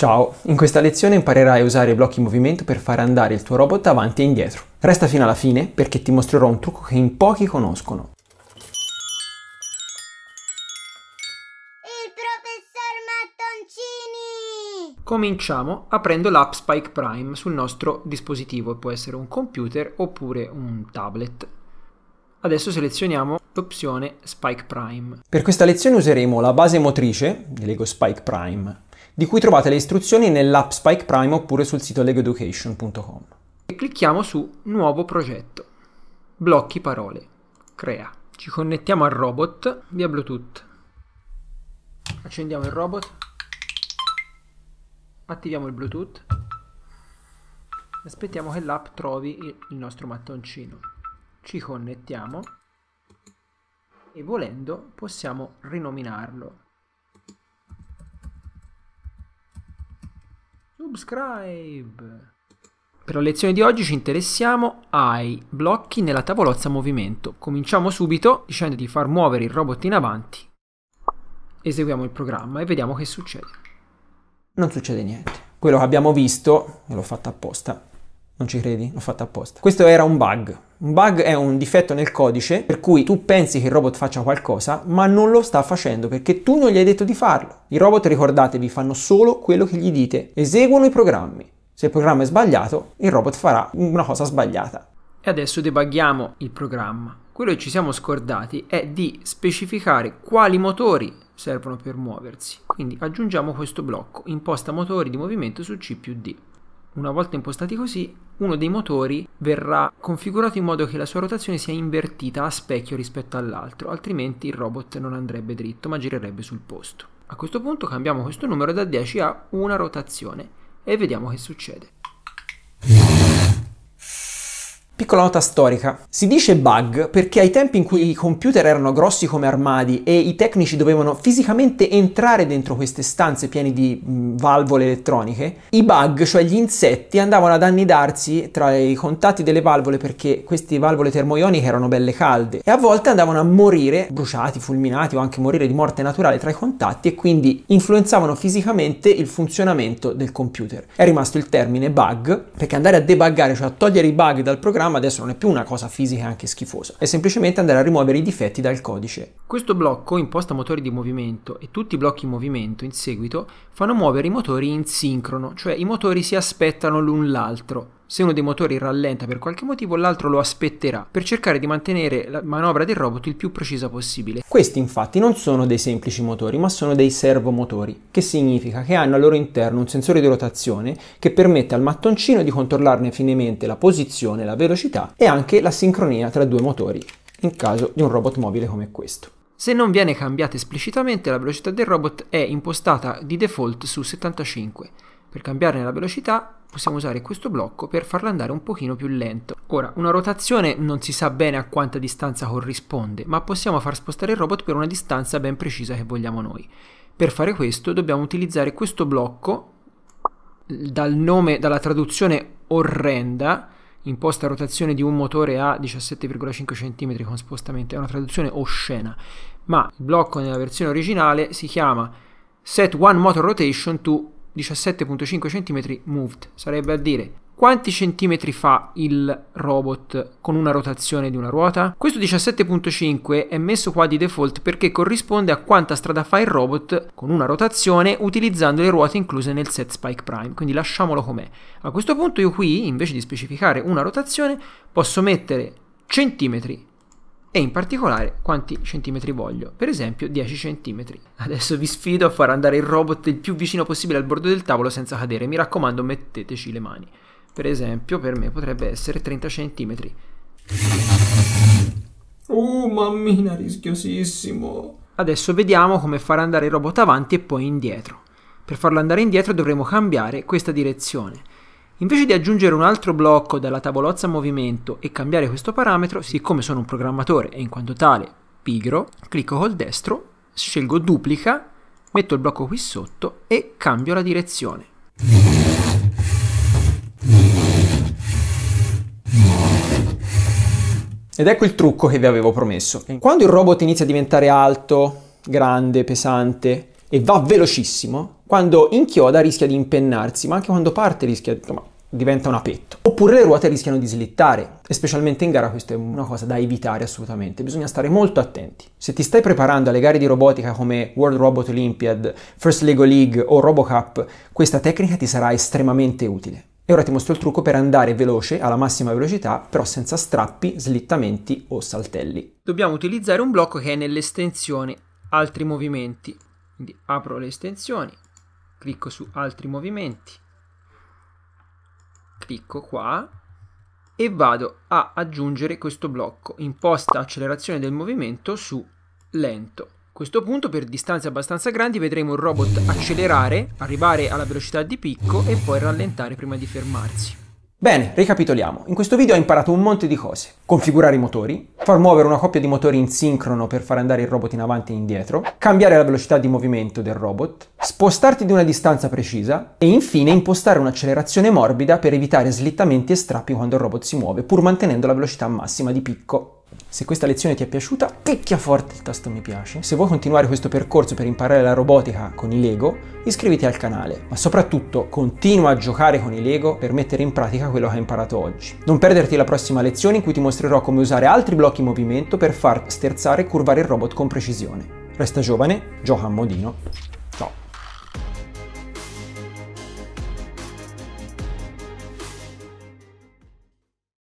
Ciao, in questa lezione imparerai a usare i blocchi in movimento per fare andare il tuo robot avanti e indietro. Resta fino alla fine perché ti mostrerò un trucco che in pochi conoscono. Il professor Mattoncini! Cominciamo aprendo l'app Spike Prime sul nostro dispositivo, può essere un computer oppure un tablet. Adesso selezioniamo l'opzione Spike Prime. Per questa lezione useremo la base motrice di Lego Spike Prime di cui trovate le istruzioni nell'app Spike Prime oppure sul sito legoeducation.com. E clicchiamo su Nuovo progetto. Blocchi parole. Crea. Ci connettiamo al robot via Bluetooth. Accendiamo il robot. Attiviamo il Bluetooth. Aspettiamo che l'app trovi il nostro mattoncino. Ci connettiamo e volendo possiamo rinominarlo. Subscribe! Per la lezione di oggi ci interessiamo ai blocchi nella tavolozza movimento. Cominciamo subito dicendo di far muovere il robot in avanti. Eseguiamo il programma e vediamo che succede. Non succede niente. Quello che abbiamo visto, e l'ho fatto apposta, non ci credi? L'ho fatto apposta. Questo era un bug, un bug è un difetto nel codice per cui tu pensi che il robot faccia qualcosa, ma non lo sta facendo perché tu non gli hai detto di farlo. I robot, ricordatevi, fanno solo quello che gli dite, eseguono i programmi. Se il programma è sbagliato, il robot farà una cosa sbagliata. E adesso debughiamo il programma. Quello che ci siamo scordati è di specificare quali motori servono per muoversi. Quindi aggiungiamo questo blocco, imposta motori di movimento su C più D. Una volta impostati così, uno dei motori verrà configurato in modo che la sua rotazione sia invertita a specchio rispetto all'altro, altrimenti il robot non andrebbe dritto ma girerebbe sul posto. A questo punto cambiamo questo numero da 10 a una rotazione e vediamo che succede. Piccola nota storica. Si dice bug perché ai tempi in cui i computer erano grossi come armadi e i tecnici dovevano fisicamente entrare dentro queste stanze piene di mm, valvole elettroniche, i bug, cioè gli insetti, andavano ad annidarsi tra i contatti delle valvole perché queste valvole termoioniche erano belle calde e a volte andavano a morire, bruciati, fulminati o anche morire di morte naturale tra i contatti e quindi influenzavano fisicamente il funzionamento del computer. È rimasto il termine bug perché andare a debuggare, cioè a togliere i bug dal programma adesso non è più una cosa fisica anche schifosa, è semplicemente andare a rimuovere i difetti dal codice. Questo blocco imposta motori di movimento e tutti i blocchi in movimento in seguito fanno muovere i motori in sincrono, cioè i motori si aspettano l'un l'altro. Se uno dei motori rallenta per qualche motivo, l'altro lo aspetterà per cercare di mantenere la manovra del robot il più precisa possibile. Questi infatti non sono dei semplici motori, ma sono dei servomotori, che significa che hanno al loro interno un sensore di rotazione che permette al mattoncino di controllarne finemente la posizione, la velocità e anche la sincronia tra due motori, in caso di un robot mobile come questo. Se non viene cambiata esplicitamente, la velocità del robot è impostata di default su 75. Per cambiarne la velocità possiamo usare questo blocco per farlo andare un pochino più lento. Ora, una rotazione non si sa bene a quanta distanza corrisponde, ma possiamo far spostare il robot per una distanza ben precisa che vogliamo noi. Per fare questo dobbiamo utilizzare questo blocco dal nome, dalla traduzione orrenda, imposta rotazione di un motore a 17,5 cm con spostamento, è una traduzione oscena, ma il blocco nella versione originale si chiama Set One Motor Rotation to 17.5 cm moved, sarebbe a dire quanti centimetri fa il robot con una rotazione di una ruota? Questo 17.5 è messo qua di default perché corrisponde a quanta strada fa il robot con una rotazione utilizzando le ruote incluse nel set spike prime, quindi lasciamolo com'è. A questo punto io qui, invece di specificare una rotazione, posso mettere centimetri e in particolare quanti centimetri voglio, per esempio 10 centimetri. Adesso vi sfido a far andare il robot il più vicino possibile al bordo del tavolo senza cadere, mi raccomando metteteci le mani. Per esempio per me potrebbe essere 30 centimetri. Uh, mammina, rischiosissimo! Adesso vediamo come far andare il robot avanti e poi indietro. Per farlo andare indietro dovremo cambiare questa direzione. Invece di aggiungere un altro blocco dalla tavolozza movimento e cambiare questo parametro, siccome sono un programmatore e in quanto tale pigro, clicco col destro, scelgo duplica, metto il blocco qui sotto e cambio la direzione. Ed ecco il trucco che vi avevo promesso. Quando il robot inizia a diventare alto, grande, pesante e va velocissimo, quando inchioda rischia di impennarsi, ma anche quando parte rischia di diventa una petto. Oppure le ruote rischiano di slittare e specialmente in gara questa è una cosa da evitare assolutamente, bisogna stare molto attenti. Se ti stai preparando alle gare di robotica come World Robot Olympiad, First Lego League o RoboCup, questa tecnica ti sarà estremamente utile. E ora ti mostro il trucco per andare veloce, alla massima velocità, però senza strappi, slittamenti o saltelli. Dobbiamo utilizzare un blocco che è nell'estensione altri movimenti. Quindi apro le estensioni, clicco su altri movimenti clicco qua e vado a aggiungere questo blocco imposta accelerazione del movimento su lento a questo punto per distanze abbastanza grandi vedremo il robot accelerare arrivare alla velocità di picco e poi rallentare prima di fermarsi Bene, ricapitoliamo. In questo video ho imparato un monte di cose. Configurare i motori, far muovere una coppia di motori in sincrono per far andare il robot in avanti e indietro, cambiare la velocità di movimento del robot, spostarti di una distanza precisa e infine impostare un'accelerazione morbida per evitare slittamenti e strappi quando il robot si muove, pur mantenendo la velocità massima di picco. Se questa lezione ti è piaciuta, picchia forte il tasto mi piace. Se vuoi continuare questo percorso per imparare la robotica con i Lego, iscriviti al canale, ma soprattutto continua a giocare con i Lego per mettere in pratica quello che hai imparato oggi. Non perderti la prossima lezione in cui ti mostrerò come usare altri blocchi in movimento per far sterzare e curvare il robot con precisione. Resta giovane, gioca a modino. Ciao.